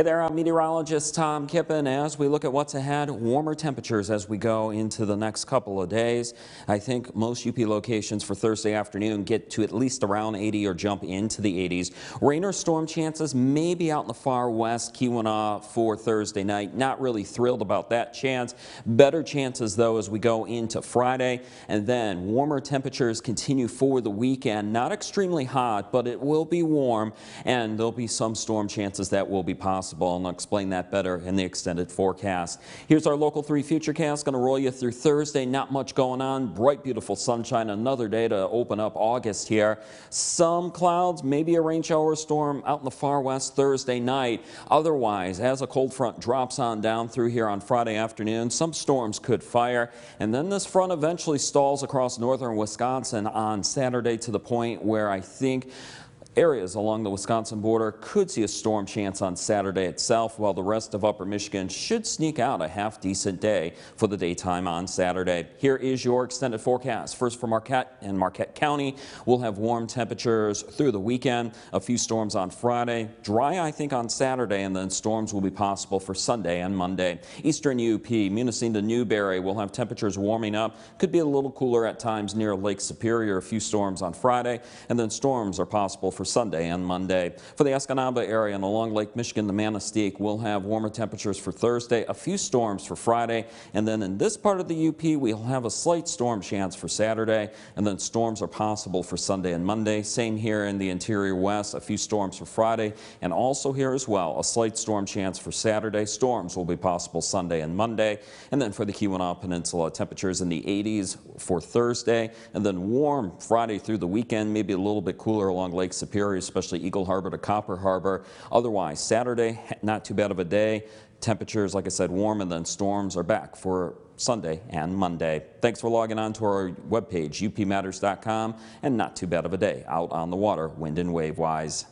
Hey there, I'm meteorologist Tom Kippen. As we look at what's ahead, warmer temperatures as we go into the next couple of days. I think most UP locations for Thursday afternoon get to at least around 80 or jump into the 80s. Rain or storm chances may be out in the far west, Keweenaw for Thursday night. Not really thrilled about that chance. Better chances though as we go into Friday and then warmer temperatures continue for the weekend. Not extremely hot, but it will be warm and there'll be some storm chances that will be possible possible, and I'll explain that better in the extended forecast. Here's our local 3 futurecast, going to roll you through Thursday. Not much going on. Bright, beautiful sunshine. Another day to open up August here. Some clouds, maybe a rain shower storm out in the far west Thursday night. Otherwise, as a cold front drops on down through here on Friday afternoon, some storms could fire. And then this front eventually stalls across northern Wisconsin on Saturday to the point where I think Areas along the Wisconsin border could see a storm chance on Saturday itself, while the rest of upper Michigan should sneak out a half decent day for the daytime on Saturday. Here is your extended forecast. First for Marquette and Marquette County, we'll have warm temperatures through the weekend, a few storms on Friday, dry I think on Saturday, and then storms will be possible for Sunday and Monday. Eastern UP, Munising to Newberry will have temperatures warming up, could be a little cooler at times near Lake Superior, a few storms on Friday, and then storms are possible for Sunday and Monday. For the Escanaba area and along Lake Michigan, the Manistee will have warmer temperatures for Thursday, a few storms for Friday, and then in this part of the UP, we'll have a slight storm chance for Saturday, and then storms are possible for Sunday and Monday. Same here in the interior west, a few storms for Friday, and also here as well, a slight storm chance for Saturday. Storms will be possible Sunday and Monday, and then for the Keweenaw Peninsula, temperatures in the 80s for Thursday, and then warm Friday through the weekend, maybe a little bit cooler along Lake Superior. Superior, especially Eagle Harbor to Copper Harbor. Otherwise, Saturday, not too bad of a day. Temperatures, like I said, warm, and then storms are back for Sunday and Monday. Thanks for logging on to our webpage, upmatters.com, and not too bad of a day out on the water, wind and wave wise.